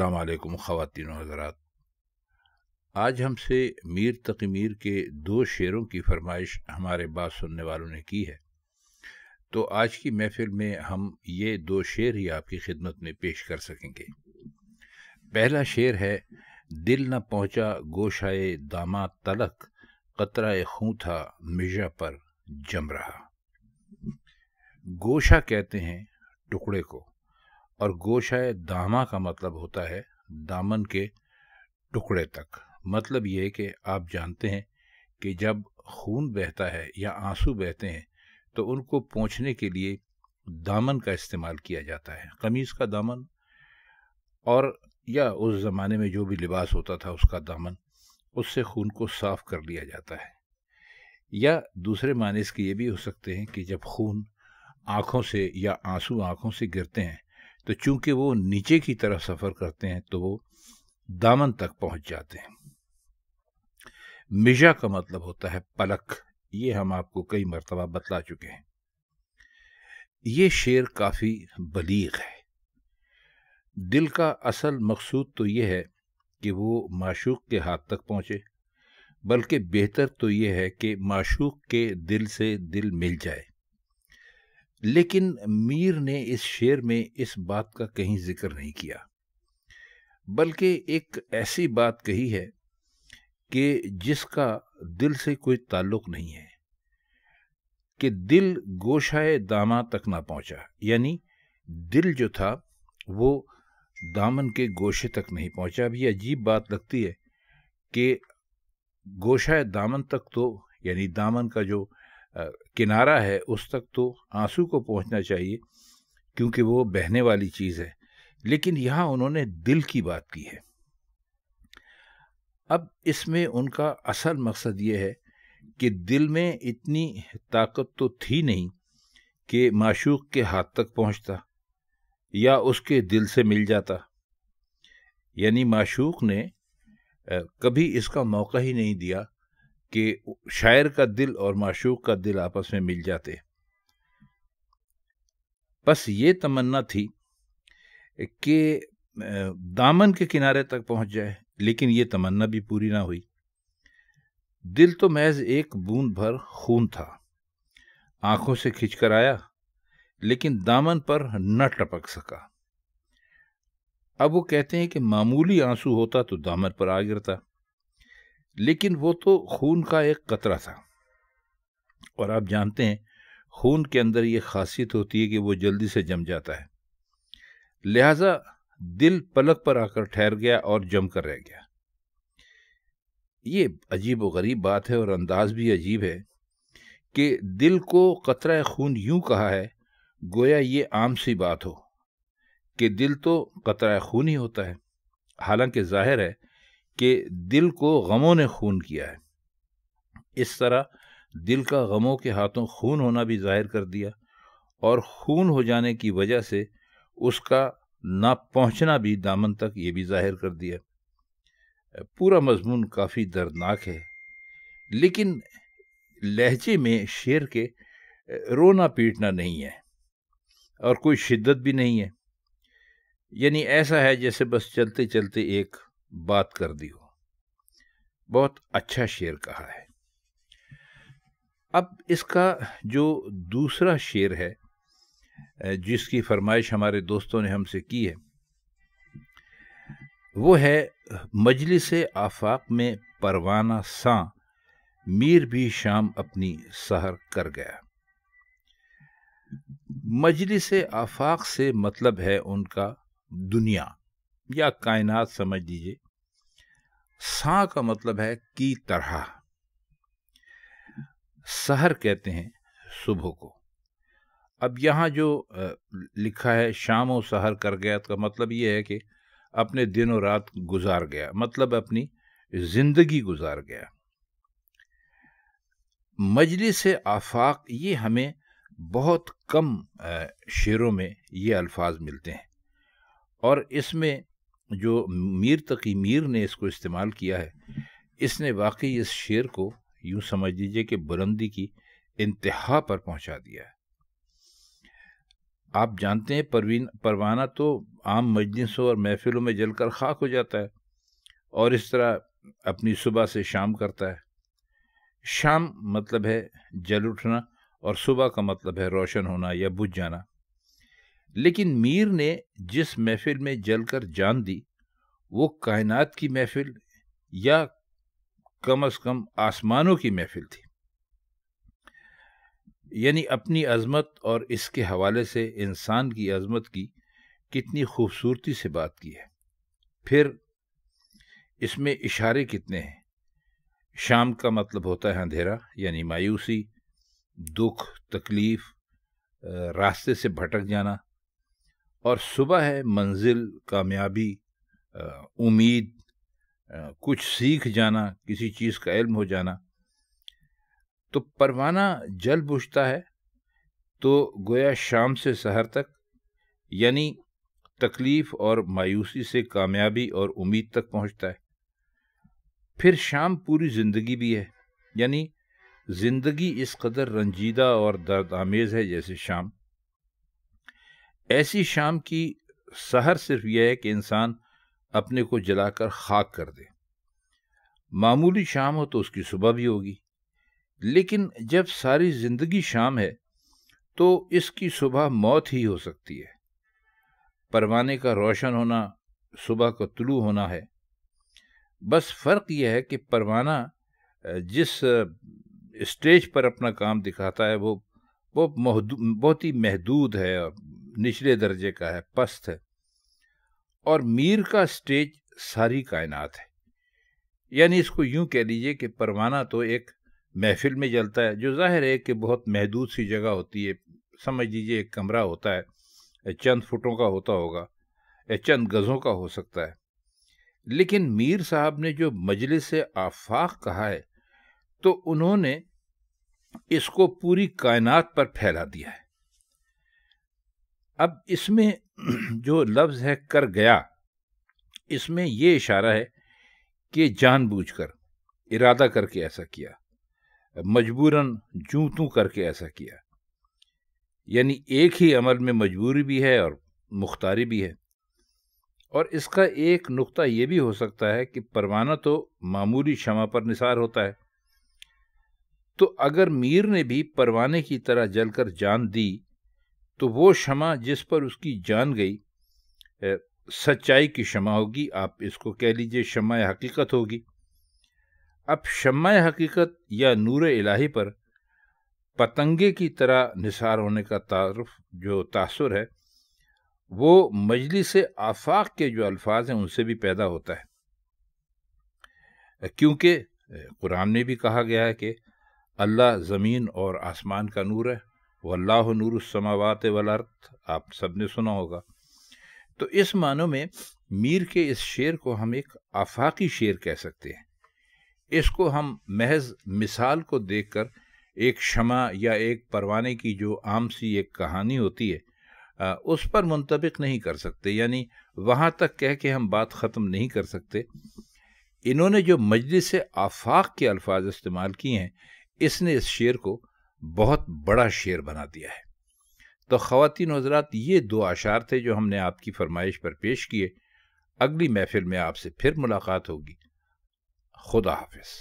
असलकम ख़वान हजरात आज हमसे मीर तकमीर के दो शेरों की फरमाइश हमारे बात सुनने वालों ने की है तो आज की महफिल में हम ये दो शेर ही आपकी खिदमत में पेश कर सकेंगे पहला शेर है दिल न पहुंचा गोशाए दामा तलक कतरा खूं था मिजा पर जम रहा गोशा कहते हैं टुकड़े को और गोशाय दामा का मतलब होता है दामन के टुकड़े तक मतलब ये कि आप जानते हैं कि जब खून बहता है या आंसू बहते हैं तो उनको पहुँचने के लिए दामन का इस्तेमाल किया जाता है कमीज़ का दामन और या उस ज़माने में जो भी लिबास होता था उसका दामन उससे खून को साफ़ कर लिया जाता है या दूसरे माने इसके ये भी हो सकते हैं कि जब खून आँखों से या आंसू आँखों से गिरते हैं तो चूंकि वो नीचे की तरफ सफ़र करते हैं तो वो दामन तक पहुंच जाते हैं मिजा का मतलब होता है पलक ये हम आपको कई मरतबा बतला चुके हैं ये शेर काफ़ी बलीग है दिल का असल मकसूद तो ये है कि वो माशूक के हाथ तक पहुँचे बल्कि बेहतर तो ये है कि माशूक के दिल से दिल मिल जाए लेकिन मीर ने इस शेर में इस बात का कहीं जिक्र नहीं किया बल्कि एक ऐसी बात कही है कि जिसका दिल से कोई ताल्लुक नहीं है कि दिल गोशाए दामा तक ना पहुंचा यानी दिल जो था वो दामन के गोशे तक नहीं पहुंचा अभी अजीब बात लगती है कि गोशाए दामन तक तो यानी दामन का जो किनारा है उस तक तो आंसू को पहुंचना चाहिए क्योंकि वो बहने वाली चीज़ है लेकिन यहाँ उन्होंने दिल की बात की है अब इसमें उनका असल मकसद ये है कि दिल में इतनी ताकत तो थी नहीं कि माशूक के हाथ तक पहुंचता या उसके दिल से मिल जाता यानी माशूक ने कभी इसका मौका ही नहीं दिया कि शायर का दिल और माशूक का दिल आपस में मिल जाते बस ये तमन्ना थी कि दामन के किनारे तक पहुंच जाए लेकिन ये तमन्ना भी पूरी ना हुई दिल तो महज एक बूंद भर खून था आंखों से खिंचकर आया लेकिन दामन पर न टपक सका अब वो कहते हैं कि मामूली आंसू होता तो दामन पर आ गिरता लेकिन वो तो खून का एक कतरा था और आप जानते हैं खून के अंदर ये खासियत होती है कि वो जल्दी से जम जाता है लिहाजा दिल पलक पर आकर ठहर गया और जमकर रह गया ये अजीब व गरीब बात है और अंदाज भी अजीब है कि दिल को कतरा खून यूं कहा है गोया ये आम सी बात हो कि दिल तो कतरा खून ही होता है हालांकि जाहिर है कि दिल को गमों ने खून किया है इस तरह दिल का गमों के हाथों खून होना भी जाहिर कर दिया और खून हो जाने की वजह से उसका ना पहुंचना भी दामन तक ये भी जाहिर कर दिया पूरा मजमून काफ़ी दर्दनाक है लेकिन लहजे में शेर के रोना पीटना नहीं है और कोई शिद्दत भी नहीं है यानी ऐसा है जैसे बस चलते चलते एक बात कर दी हो बहुत अच्छा शेर कहा है अब इसका जो दूसरा शेर है जिसकी फरमाइश हमारे दोस्तों ने हमसे की है वो है मजलिस आफाक में परवाना सा मीर भी शाम अपनी सहर कर गया मजलिस आफाक से मतलब है उनका दुनिया या कायनात समझ लीजिए सा का मतलब है की तरह सहर कहते हैं सुबह को अब यहाँ जो लिखा है शाम और सहर कर गया तो मतलब ये है कि अपने दिन और रात गुजार गया मतलब अपनी जिंदगी गुजार गया मजलिस आफाक ये हमें बहुत कम शेरों में ये अल्फाज मिलते हैं और इसमें जो मीर तकी मीर ने इसको इस्तेमाल किया है इसने वाकई इस शेर को यूँ समझ लीजिए कि बुलंदी की इंतहा पर पहुंचा दिया है आप जानते हैं परवीन परवाना तो आम मजलिसों और महफिलों में जलकर खाक हो जाता है और इस तरह अपनी सुबह से शाम करता है शाम मतलब है जल उठना और सुबह का मतलब है रोशन होना या बुझ जाना लेकिन मीर ने जिस महफिल में जलकर जान दी वो कायनात की महफिल या कम अज कम आसमानों की महफिल थी यानी अपनी अजमत और इसके हवाले से इंसान की अजमत की कितनी खूबसूरती से बात की है फिर इसमें इशारे कितने हैं शाम का मतलब होता है अंधेरा यानी मायूसी दुख तकलीफ़ रास्ते से भटक जाना और सुबह है मंजिल कामयाबी उम्मीद कुछ सीख जाना किसी चीज़ का इल्म हो जाना तो परवाना जल बुझता है तो गोया शाम से शहर तक यानी तकलीफ़ और मायूसी से कामयाबी और उम्मीद तक पहुंचता है फिर शाम पूरी ज़िंदगी भी है यानी ज़िंदगी इस कदर रंजीदा और दर्द आमेज़ है जैसे शाम ऐसी शाम की सहर सिर्फ यह है कि इंसान अपने को जलाकर खाक कर दे मामूली शाम हो तो उसकी सुबह भी होगी लेकिन जब सारी जिंदगी शाम है तो इसकी सुबह मौत ही हो सकती है परवाने का रोशन होना सुबह का तुलू होना है बस फ़र्क यह है कि परवाना जिस स्टेज पर अपना काम दिखाता है वो वो बहुत ही महदूद है निचले दर्जे का है पस्त है और मीर का स्टेज सारी कायनात है यानी इसको यूं कह लीजिए कि परवाना तो एक महफिल में जलता है जो जाहिर है कि बहुत महदूद सी जगह होती है समझ लीजिए एक कमरा होता है चंद फुटों का होता होगा या चंद गज़ों का हो सकता है लेकिन मीर साहब ने जो मजलिस आफाक कहा है तो उन्होंने इसको पूरी कायनात पर फैला दिया है अब इसमें जो लफ्ज़ है कर गया इसमें यह इशारा है कि जानबूझकर इरादा करके ऐसा किया मजबूरन जू तू करके ऐसा किया यानी एक ही अमल में मजबूरी भी है और मुख्तारी भी है और इसका एक नुक्ता ये भी हो सकता है कि परवाना तो मामूली क्षमा पर निसार होता है तो अगर मीर ने भी परवाने की तरह जलकर जान दी तो वो क्षमा जिस पर उसकी जान गई सच्चाई की क्षमा होगी आप इसको कह लीजिए क्षमा हकीकत होगी अब क्षमा हकीकत या नूर इलाही पर पतंगे की तरह निसार होने का तारफ जो तासर है वो मजलिस आफाक के जो अल्फाज हैं उनसे भी पैदा होता है क्योंकि कुरान में भी कहा गया है कि अल्लाह ज़मीन और आसमान का नूर है वल्लाह नूरसमावत अर्थ आप सब ने सुना होगा तो इस मानों में मीर के इस शेर को हम एक आफाकी शेर कह सकते हैं इसको हम महज मिसाल को देखकर एक शमा या एक परवाने की जो आम सी एक कहानी होती है उस पर मुंतबिक नहीं कर सकते यानी वहाँ तक कह के हम बात ख़त्म नहीं कर सकते इन्होंने जो मजलिस आफाक के अल्फाज इस्तेमाल किए हैं इसने इस शेर को बहुत बड़ा शेर बना दिया है तो खातिन हजरात ये दो आशार थे जो हमने आपकी फरमाइश पर पेश किए अगली महफिल में आपसे फिर मुलाकात होगी खुदा हाफिज़